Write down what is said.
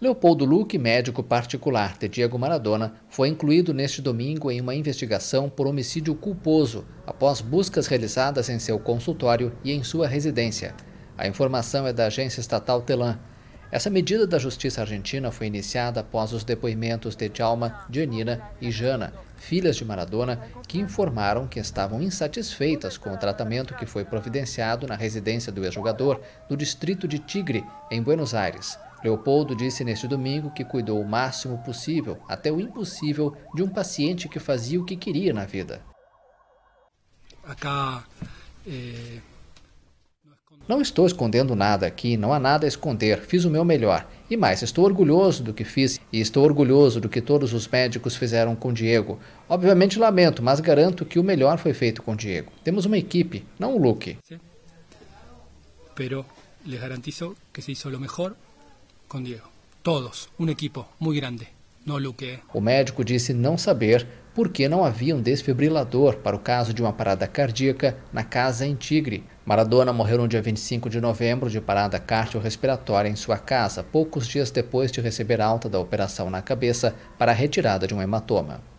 Leopoldo Luque, médico particular de Diego Maradona, foi incluído neste domingo em uma investigação por homicídio culposo após buscas realizadas em seu consultório e em sua residência. A informação é da agência estatal Telan. Essa medida da Justiça Argentina foi iniciada após os depoimentos de Djalma, Janina e Jana, filhas de Maradona, que informaram que estavam insatisfeitas com o tratamento que foi providenciado na residência do ex-jogador, no distrito de Tigre, em Buenos Aires. Leopoldo disse neste domingo que cuidou o máximo possível, até o impossível, de um paciente que fazia o que queria na vida. Eh, não estou escondendo nada aqui, não há nada a esconder, fiz o meu melhor. E mais, estou orgulhoso do que fiz e estou orgulhoso do que todos os médicos fizeram com Diego. Obviamente lamento, mas garanto que o melhor foi feito com Diego. Temos uma equipe, não um look. Pero les garantizo que se hizo lo mejor com Diego. Todos, um equipo muito grande. No Luque. O médico disse não saber por que não havia um desfibrilador para o caso de uma parada cardíaca na casa em Tigre. Maradona morreu no dia 25 de novembro de parada cardiorrespiratória em sua casa, poucos dias depois de receber alta da operação na cabeça para a retirada de um hematoma.